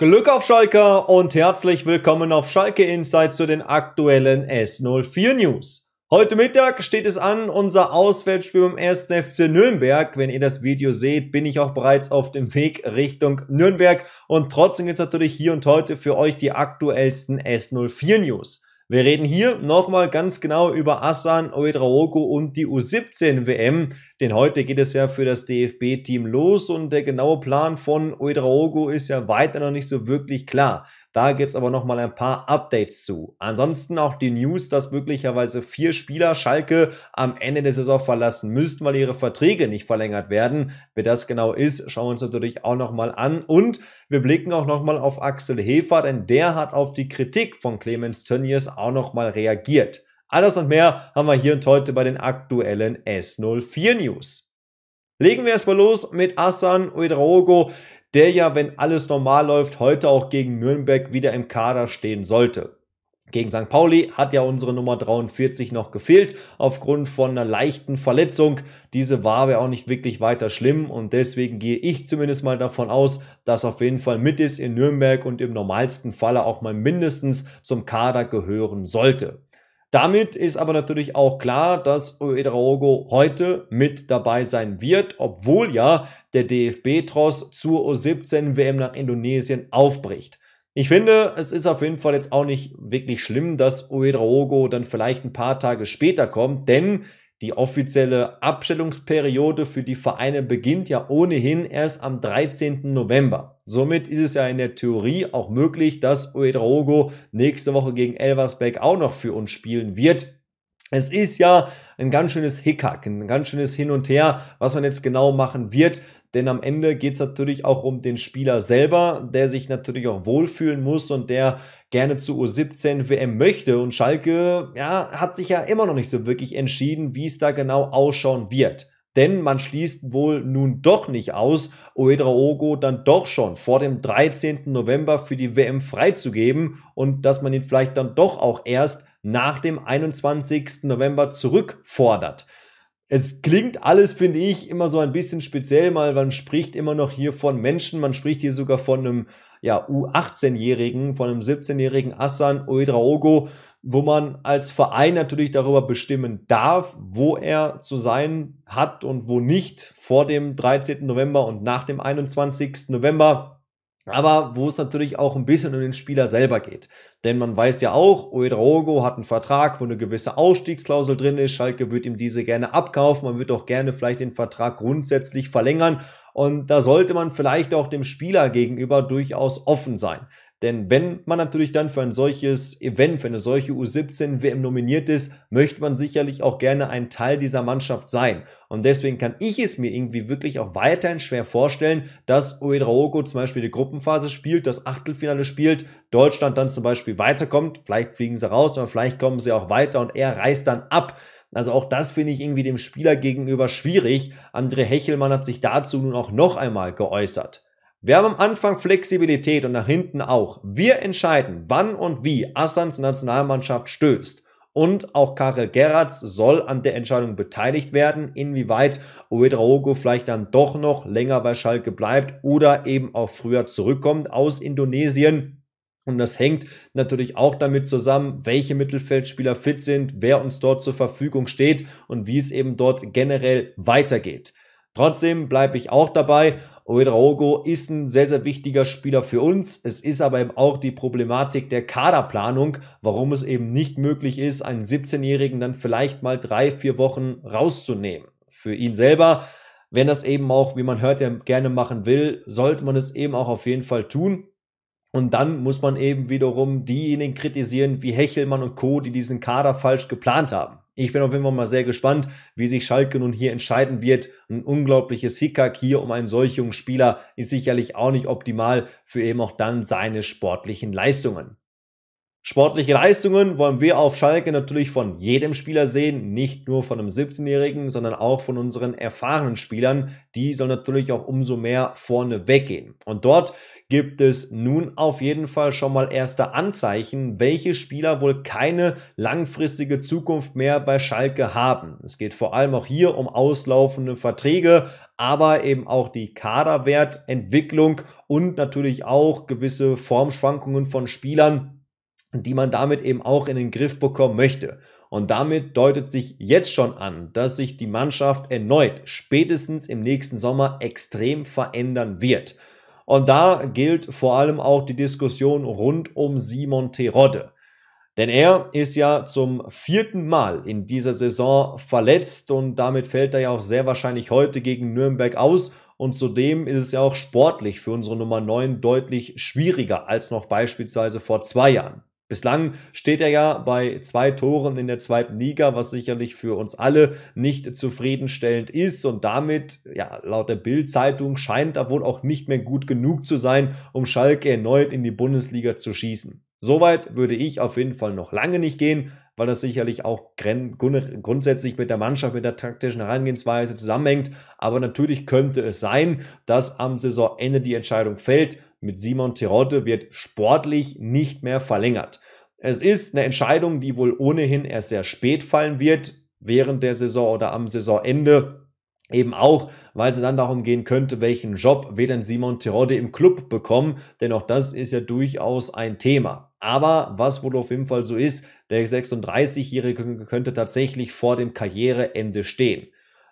Glück auf Schalke und herzlich willkommen auf Schalke Insight zu den aktuellen S04 News. Heute Mittag steht es an, unser Auswärtsspiel beim 1. FC Nürnberg. Wenn ihr das Video seht, bin ich auch bereits auf dem Weg Richtung Nürnberg und trotzdem gibt es natürlich hier und heute für euch die aktuellsten S04 News. Wir reden hier nochmal ganz genau über Assan Oedraogo und die U17-WM, denn heute geht es ja für das DFB-Team los und der genaue Plan von Oedraogo ist ja weiter noch nicht so wirklich klar. Da gibt es aber nochmal ein paar Updates zu. Ansonsten auch die News, dass möglicherweise vier Spieler Schalke am Ende der Saison verlassen müssten, weil ihre Verträge nicht verlängert werden. Wer das genau ist, schauen wir uns natürlich auch nochmal an. Und wir blicken auch nochmal auf Axel Hefer, denn der hat auf die Kritik von Clemens Tönnies auch nochmal reagiert. Alles und mehr haben wir hier und heute bei den aktuellen S04 News. Legen wir erstmal los mit Asan Uedraogo der ja, wenn alles normal läuft, heute auch gegen Nürnberg wieder im Kader stehen sollte. Gegen St. Pauli hat ja unsere Nummer 43 noch gefehlt, aufgrund von einer leichten Verletzung. Diese war aber auch nicht wirklich weiter schlimm und deswegen gehe ich zumindest mal davon aus, dass auf jeden Fall mit ist in Nürnberg und im normalsten Falle auch mal mindestens zum Kader gehören sollte. Damit ist aber natürlich auch klar, dass Uedraogo heute mit dabei sein wird, obwohl ja der DFB-Tross zur U17-WM nach Indonesien aufbricht. Ich finde, es ist auf jeden Fall jetzt auch nicht wirklich schlimm, dass Uedraogo dann vielleicht ein paar Tage später kommt, denn die offizielle Abstellungsperiode für die Vereine beginnt ja ohnehin erst am 13. November. Somit ist es ja in der Theorie auch möglich, dass Uedraogo nächste Woche gegen Elversberg auch noch für uns spielen wird. Es ist ja ein ganz schönes Hickhack, ein ganz schönes Hin und Her, was man jetzt genau machen wird. Denn am Ende geht es natürlich auch um den Spieler selber, der sich natürlich auch wohlfühlen muss und der gerne zu U17 WM möchte. Und Schalke ja, hat sich ja immer noch nicht so wirklich entschieden, wie es da genau ausschauen wird. Denn man schließt wohl nun doch nicht aus, Oedra Ogo dann doch schon vor dem 13. November für die WM freizugeben und dass man ihn vielleicht dann doch auch erst nach dem 21. November zurückfordert es klingt alles, finde ich, immer so ein bisschen speziell, mal man spricht immer noch hier von Menschen, man spricht hier sogar von einem ja, U18-Jährigen, von einem 17-Jährigen Assan Oedraogo, wo man als Verein natürlich darüber bestimmen darf, wo er zu sein hat und wo nicht vor dem 13. November und nach dem 21. November aber wo es natürlich auch ein bisschen um den Spieler selber geht. Denn man weiß ja auch, Uedraogo hat einen Vertrag, wo eine gewisse Ausstiegsklausel drin ist. Schalke wird ihm diese gerne abkaufen. Man wird auch gerne vielleicht den Vertrag grundsätzlich verlängern. Und da sollte man vielleicht auch dem Spieler gegenüber durchaus offen sein. Denn wenn man natürlich dann für ein solches Event, für eine solche U17-WM nominiert ist, möchte man sicherlich auch gerne ein Teil dieser Mannschaft sein. Und deswegen kann ich es mir irgendwie wirklich auch weiterhin schwer vorstellen, dass Uedraogo zum Beispiel die Gruppenphase spielt, das Achtelfinale spielt, Deutschland dann zum Beispiel weiterkommt. Vielleicht fliegen sie raus, aber vielleicht kommen sie auch weiter und er reißt dann ab. Also auch das finde ich irgendwie dem Spieler gegenüber schwierig. André Hechelmann hat sich dazu nun auch noch einmal geäußert. Wir haben am Anfang Flexibilität und nach hinten auch. Wir entscheiden, wann und wie Assans Nationalmannschaft stößt. Und auch Karel Gerrards soll an der Entscheidung beteiligt werden, inwieweit Ouedraogo vielleicht dann doch noch länger bei Schalke bleibt oder eben auch früher zurückkommt aus Indonesien. Und das hängt natürlich auch damit zusammen, welche Mittelfeldspieler fit sind, wer uns dort zur Verfügung steht und wie es eben dort generell weitergeht. Trotzdem bleibe ich auch dabei Oedraogo ist ein sehr, sehr wichtiger Spieler für uns. Es ist aber eben auch die Problematik der Kaderplanung, warum es eben nicht möglich ist, einen 17-Jährigen dann vielleicht mal drei, vier Wochen rauszunehmen. Für ihn selber, wenn das eben auch, wie man hört, er gerne machen will, sollte man es eben auch auf jeden Fall tun. Und dann muss man eben wiederum diejenigen kritisieren wie Hechelmann und Co., die diesen Kader falsch geplant haben. Ich bin auf jeden Fall mal sehr gespannt, wie sich Schalke nun hier entscheiden wird. Ein unglaubliches Hickhack hier um einen solchen Spieler ist sicherlich auch nicht optimal für eben auch dann seine sportlichen Leistungen. Sportliche Leistungen wollen wir auf Schalke natürlich von jedem Spieler sehen, nicht nur von einem 17-Jährigen, sondern auch von unseren erfahrenen Spielern. Die sollen natürlich auch umso mehr vorne weggehen. Und dort gibt es nun auf jeden Fall schon mal erste Anzeichen, welche Spieler wohl keine langfristige Zukunft mehr bei Schalke haben. Es geht vor allem auch hier um auslaufende Verträge, aber eben auch die Kaderwertentwicklung und natürlich auch gewisse Formschwankungen von Spielern, die man damit eben auch in den Griff bekommen möchte. Und damit deutet sich jetzt schon an, dass sich die Mannschaft erneut spätestens im nächsten Sommer extrem verändern wird. Und da gilt vor allem auch die Diskussion rund um Simon Terodde. Denn er ist ja zum vierten Mal in dieser Saison verletzt und damit fällt er ja auch sehr wahrscheinlich heute gegen Nürnberg aus. Und zudem ist es ja auch sportlich für unsere Nummer 9 deutlich schwieriger als noch beispielsweise vor zwei Jahren. Bislang steht er ja bei zwei Toren in der zweiten Liga, was sicherlich für uns alle nicht zufriedenstellend ist und damit, ja, laut der Bild-Zeitung scheint er wohl auch nicht mehr gut genug zu sein, um Schalke erneut in die Bundesliga zu schießen. Soweit würde ich auf jeden Fall noch lange nicht gehen, weil das sicherlich auch grundsätzlich mit der Mannschaft, mit der taktischen Herangehensweise zusammenhängt. Aber natürlich könnte es sein, dass am Saisonende die Entscheidung fällt, mit Simon Terodde wird sportlich nicht mehr verlängert. Es ist eine Entscheidung, die wohl ohnehin erst sehr spät fallen wird, während der Saison oder am Saisonende. Eben auch, weil es dann darum gehen könnte, welchen Job wird denn Simon Terodde im Club bekommen, denn auch das ist ja durchaus ein Thema. Aber was wohl auf jeden Fall so ist, der 36-Jährige könnte tatsächlich vor dem Karriereende stehen.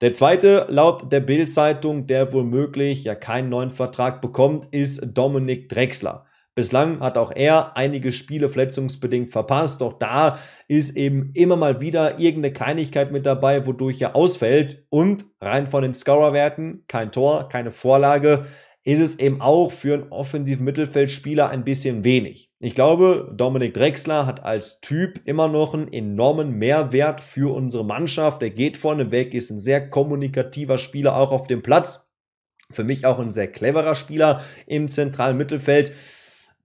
Der zweite, laut der Bild-Zeitung, der womöglich ja keinen neuen Vertrag bekommt, ist Dominik Drexler. Bislang hat auch er einige Spiele verletzungsbedingt verpasst. doch da ist eben immer mal wieder irgendeine Kleinigkeit mit dabei, wodurch er ausfällt. Und rein von den Scorer-Werten kein Tor, keine Vorlage ist es eben auch für einen offensiven Mittelfeldspieler ein bisschen wenig. Ich glaube, Dominik Drexler hat als Typ immer noch einen enormen Mehrwert für unsere Mannschaft. Er geht vorne weg, ist ein sehr kommunikativer Spieler auch auf dem Platz. Für mich auch ein sehr cleverer Spieler im zentralen Mittelfeld.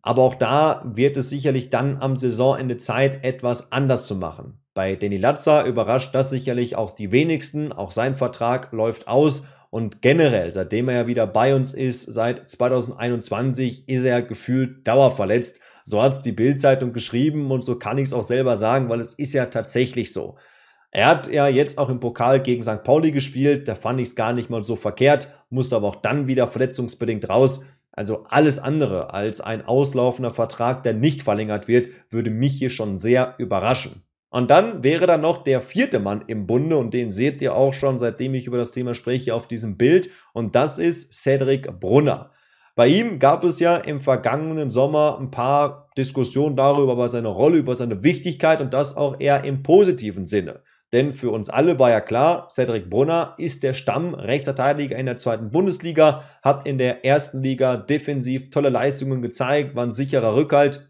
Aber auch da wird es sicherlich dann am Saisonende Zeit, etwas anders zu machen. Bei Danny Latza überrascht das sicherlich auch die wenigsten. Auch sein Vertrag läuft aus. Und generell, seitdem er ja wieder bei uns ist, seit 2021, ist er gefühlt dauerverletzt. So hat es die Bildzeitung geschrieben und so kann ich es auch selber sagen, weil es ist ja tatsächlich so. Er hat ja jetzt auch im Pokal gegen St. Pauli gespielt, da fand ich es gar nicht mal so verkehrt, musste aber auch dann wieder verletzungsbedingt raus. Also alles andere als ein auslaufender Vertrag, der nicht verlängert wird, würde mich hier schon sehr überraschen. Und dann wäre da noch der vierte Mann im Bunde und den seht ihr auch schon, seitdem ich über das Thema spreche, auf diesem Bild. Und das ist Cedric Brunner. Bei ihm gab es ja im vergangenen Sommer ein paar Diskussionen darüber, über seine Rolle, über seine Wichtigkeit und das auch eher im positiven Sinne. Denn für uns alle war ja klar, Cedric Brunner ist der Stammrechtsverteidiger in der zweiten Bundesliga, hat in der ersten Liga defensiv tolle Leistungen gezeigt, war ein sicherer Rückhalt,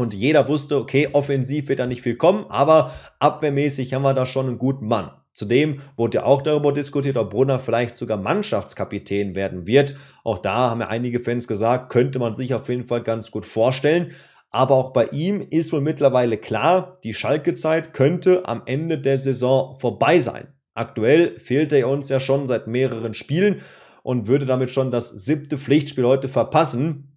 und jeder wusste, okay, offensiv wird da nicht viel kommen, aber abwehrmäßig haben wir da schon einen guten Mann. Zudem wurde ja auch darüber diskutiert, ob Brunner vielleicht sogar Mannschaftskapitän werden wird. Auch da haben ja einige Fans gesagt, könnte man sich auf jeden Fall ganz gut vorstellen. Aber auch bei ihm ist wohl mittlerweile klar, die Schalkezeit könnte am Ende der Saison vorbei sein. Aktuell fehlt er uns ja schon seit mehreren Spielen und würde damit schon das siebte Pflichtspiel heute verpassen.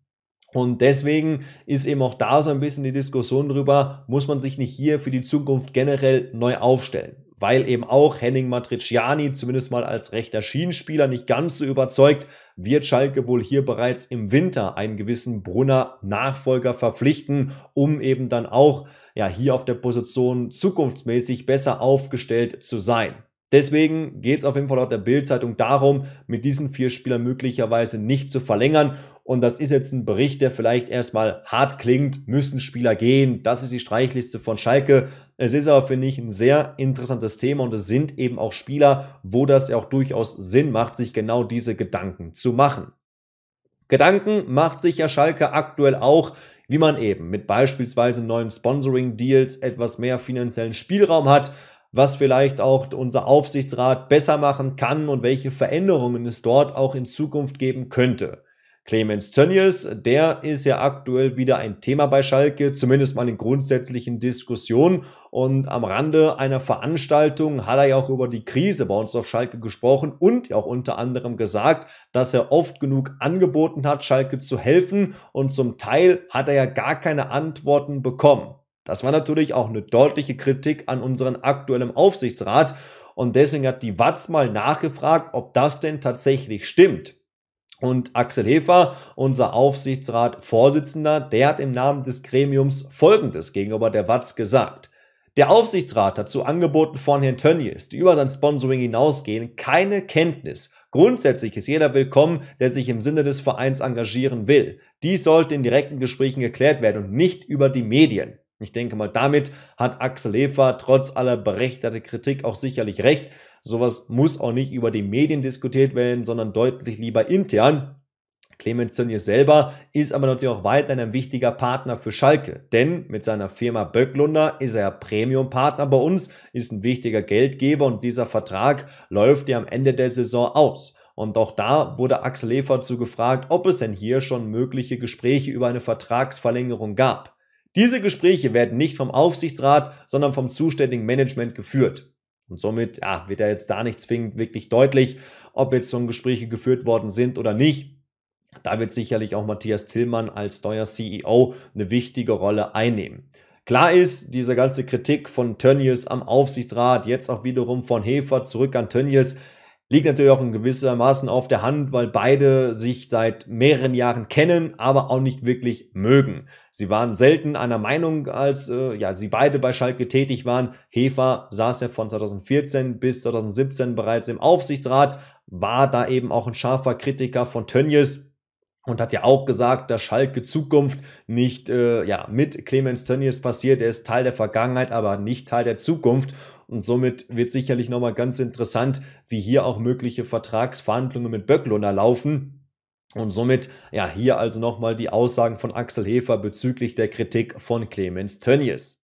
Und deswegen ist eben auch da so ein bisschen die Diskussion drüber, muss man sich nicht hier für die Zukunft generell neu aufstellen? Weil eben auch Henning Matriciani zumindest mal als rechter Schienenspieler nicht ganz so überzeugt, wird Schalke wohl hier bereits im Winter einen gewissen Brunner Nachfolger verpflichten, um eben dann auch ja hier auf der Position zukunftsmäßig besser aufgestellt zu sein. Deswegen geht es auf jeden Fall laut der Bildzeitung darum, mit diesen vier Spielern möglicherweise nicht zu verlängern und das ist jetzt ein Bericht, der vielleicht erstmal hart klingt, müssen Spieler gehen, das ist die Streichliste von Schalke. Es ist aber, finde ich, ein sehr interessantes Thema und es sind eben auch Spieler, wo das ja auch durchaus Sinn macht, sich genau diese Gedanken zu machen. Gedanken macht sich ja Schalke aktuell auch, wie man eben mit beispielsweise neuen Sponsoring-Deals etwas mehr finanziellen Spielraum hat, was vielleicht auch unser Aufsichtsrat besser machen kann und welche Veränderungen es dort auch in Zukunft geben könnte. Clemens Tönnies, der ist ja aktuell wieder ein Thema bei Schalke, zumindest mal in grundsätzlichen Diskussionen. Und am Rande einer Veranstaltung hat er ja auch über die Krise bei uns auf Schalke gesprochen und ja auch unter anderem gesagt, dass er oft genug angeboten hat, Schalke zu helfen. Und zum Teil hat er ja gar keine Antworten bekommen. Das war natürlich auch eine deutliche Kritik an unseren aktuellen Aufsichtsrat. Und deswegen hat die Watz mal nachgefragt, ob das denn tatsächlich stimmt. Und Axel Hefer, unser Aufsichtsratsvorsitzender, der hat im Namen des Gremiums Folgendes gegenüber der Watz gesagt. Der Aufsichtsrat hat zu Angeboten von Herrn Tönnies, die über sein Sponsoring hinausgehen, keine Kenntnis. Grundsätzlich ist jeder willkommen, der sich im Sinne des Vereins engagieren will. Dies sollte in direkten Gesprächen geklärt werden und nicht über die Medien. Ich denke mal, damit hat Axel Hefer trotz aller berechtigter Kritik auch sicherlich recht, Sowas muss auch nicht über die Medien diskutiert werden, sondern deutlich lieber intern. Clemens Tönnies selber ist aber natürlich auch weiterhin ein wichtiger Partner für Schalke, denn mit seiner Firma Böcklunder ist er Premium-Partner bei uns, ist ein wichtiger Geldgeber und dieser Vertrag läuft ja am Ende der Saison aus. Und auch da wurde Axel Efert zu gefragt, ob es denn hier schon mögliche Gespräche über eine Vertragsverlängerung gab. Diese Gespräche werden nicht vom Aufsichtsrat, sondern vom zuständigen Management geführt. Und somit ja, wird er jetzt da nicht zwingend wirklich deutlich, ob jetzt schon Gespräche geführt worden sind oder nicht. Da wird sicherlich auch Matthias Tillmann als neuer CEO eine wichtige Rolle einnehmen. Klar ist, diese ganze Kritik von Tönnies am Aufsichtsrat, jetzt auch wiederum von Hefer zurück an Tönnies, Liegt natürlich auch in gewissermaßen auf der Hand, weil beide sich seit mehreren Jahren kennen, aber auch nicht wirklich mögen. Sie waren selten einer Meinung, als äh, ja, sie beide bei Schalke tätig waren. Hefer saß ja von 2014 bis 2017 bereits im Aufsichtsrat, war da eben auch ein scharfer Kritiker von Tönjes, und hat ja auch gesagt, dass Schalke Zukunft nicht äh, ja, mit Clemens Tönnies passiert. Er ist Teil der Vergangenheit, aber nicht Teil der Zukunft. Und somit wird sicherlich nochmal ganz interessant, wie hier auch mögliche Vertragsverhandlungen mit Böckloner laufen. Und somit, ja, hier also nochmal die Aussagen von Axel Hefer bezüglich der Kritik von Clemens Tönnies.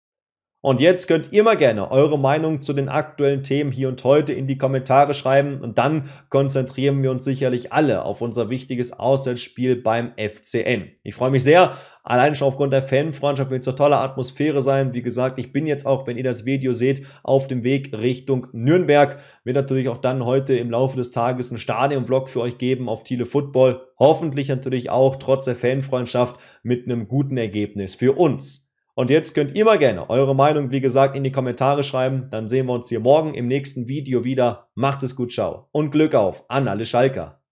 Und jetzt könnt ihr mal gerne eure Meinung zu den aktuellen Themen hier und heute in die Kommentare schreiben und dann konzentrieren wir uns sicherlich alle auf unser wichtiges Auswärtsspiel beim FCN. Ich freue mich sehr. Allein schon aufgrund der Fanfreundschaft wird es eine tolle Atmosphäre sein. Wie gesagt, ich bin jetzt auch, wenn ihr das Video seht, auf dem Weg Richtung Nürnberg. Wird natürlich auch dann heute im Laufe des Tages einen Stadion-Vlog für euch geben auf Tele Football. Hoffentlich natürlich auch trotz der Fanfreundschaft mit einem guten Ergebnis für uns. Und jetzt könnt ihr mal gerne eure Meinung, wie gesagt, in die Kommentare schreiben. Dann sehen wir uns hier morgen im nächsten Video wieder. Macht es gut, ciao und Glück auf an alle Schalker.